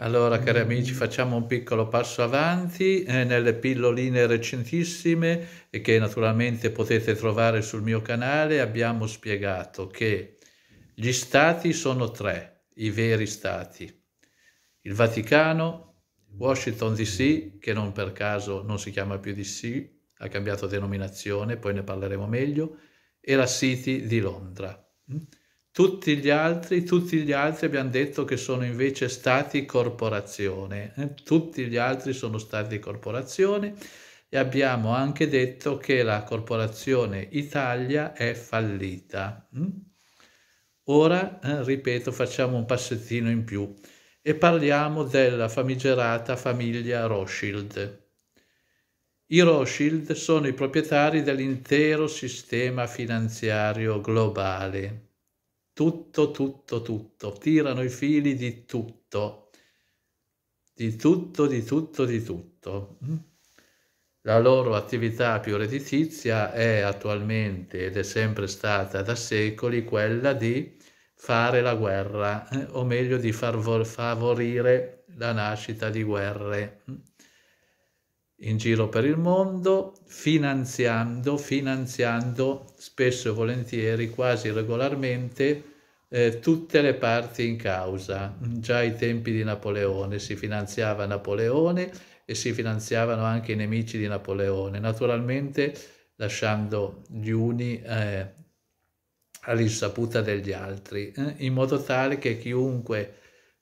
Allora, cari amici, facciamo un piccolo passo avanti eh, nelle pilloline recentissime che naturalmente potete trovare sul mio canale. Abbiamo spiegato che gli stati sono tre, i veri stati. Il Vaticano, Washington DC, che non per caso non si chiama più DC, ha cambiato denominazione, poi ne parleremo meglio, e la City di Londra. Tutti gli altri, tutti gli altri abbiamo detto che sono invece stati corporazione, eh, tutti gli altri sono stati corporazione e abbiamo anche detto che la corporazione Italia è fallita. Mm? Ora, eh, ripeto, facciamo un passettino in più e parliamo della famigerata famiglia Rothschild. I Rothschild sono i proprietari dell'intero sistema finanziario globale tutto, tutto, tutto, tirano i fili di tutto, di tutto, di tutto, di tutto. Mm? La loro attività più redditizia è attualmente ed è sempre stata da secoli quella di fare la guerra, eh? o meglio di far favorire la nascita di guerre. Mm? in giro per il mondo, finanziando, finanziando spesso e volentieri, quasi regolarmente, eh, tutte le parti in causa. Già ai tempi di Napoleone si finanziava Napoleone e si finanziavano anche i nemici di Napoleone, naturalmente lasciando gli uni eh, all'insaputa degli altri, eh, in modo tale che chiunque,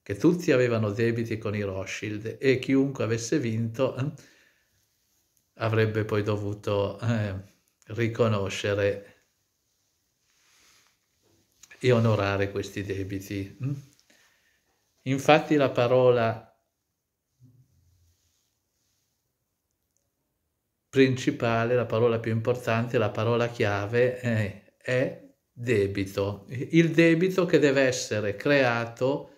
che tutti avevano debiti con i Rothschild e chiunque avesse vinto, eh, avrebbe poi dovuto eh, riconoscere e onorare questi debiti. Mm? Infatti la parola principale, la parola più importante, la parola chiave è, eh, è, debito. Il debito che deve essere creato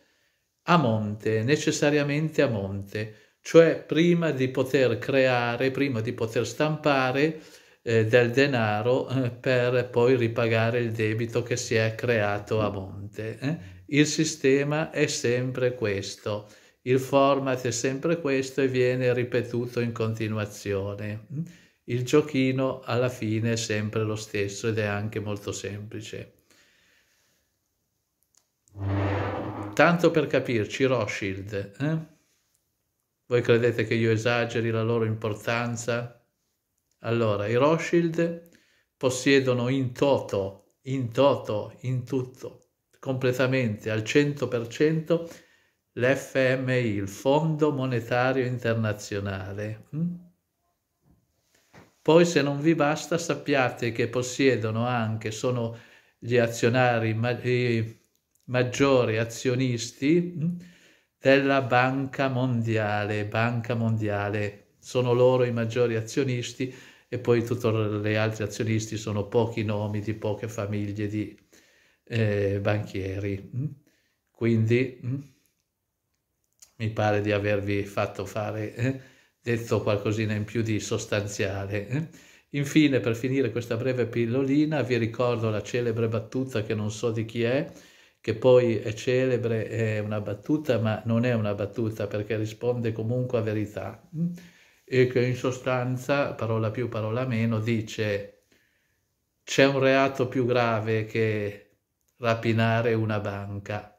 a monte, necessariamente a monte cioè prima di poter creare, prima di poter stampare eh, del denaro eh, per poi ripagare il debito che si è creato a monte. Eh? Il sistema è sempre questo, il format è sempre questo e viene ripetuto in continuazione. Mm. Il giochino alla fine è sempre lo stesso ed è anche molto semplice. Tanto per capirci, Rothschild. Eh. Voi credete che io esageri la loro importanza? Allora, i Rothschild possiedono in toto, in toto, in tutto, completamente, al 100%, l'FMI, il Fondo Monetario Internazionale. Mm? Poi se non vi basta sappiate che possiedono anche, sono gli azionari, ma, i maggiori azionisti, mm? della Banca Mondiale. Banca Mondiale, sono loro i maggiori azionisti e poi tutti gli altri azionisti sono pochi nomi di poche famiglie di eh, banchieri. Mm? Quindi mm, mi pare di avervi fatto fare, eh, detto qualcosina in più di sostanziale. Eh. Infine, per finire questa breve pillolina, vi ricordo la celebre battuta che non so di chi è, che poi è celebre, è una battuta, ma non è una battuta perché risponde comunque a verità, mm? e che in sostanza, parola più, parola meno, dice c'è un reato più grave che rapinare una banca,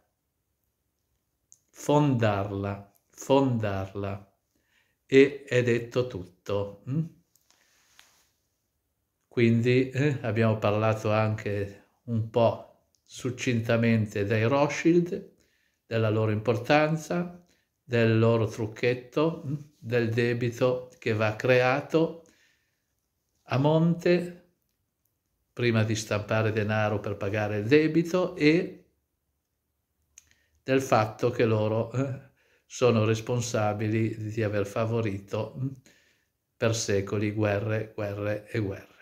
fondarla, fondarla, e è detto tutto. Mm? Quindi eh, abbiamo parlato anche un po' succintamente dai Rothschild, della loro importanza, del loro trucchetto, del debito che va creato a monte prima di stampare denaro per pagare il debito e del fatto che loro eh, sono responsabili di aver favorito eh, per secoli guerre, guerre e guerre.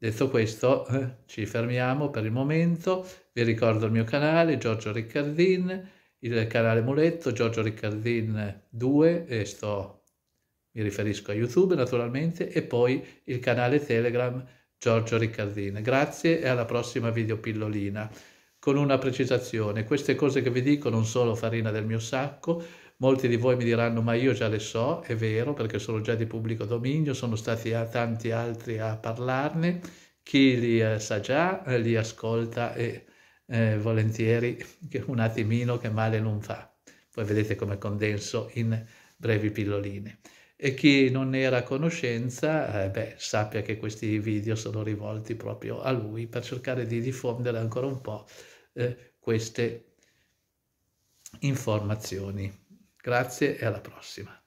Detto questo, eh, ci fermiamo per il momento. Vi ricordo il mio canale, Giorgio Riccardin, il canale Muletto, Giorgio Riccardin 2, e sto, mi riferisco a YouTube naturalmente, e poi il canale Telegram Giorgio Riccardin. Grazie e alla prossima videopillolina. Con una precisazione, queste cose che vi dico non sono farina del mio sacco, Molti di voi mi diranno ma io già le so, è vero perché sono già di pubblico dominio, sono stati tanti altri a parlarne, chi li eh, sa già eh, li ascolta e eh, volentieri un attimino che male non fa. Poi vedete come condenso in brevi pilloline. E chi non era a conoscenza, eh, beh, sappia che questi video sono rivolti proprio a lui per cercare di diffondere ancora un po' eh, queste informazioni. Grazie e alla prossima.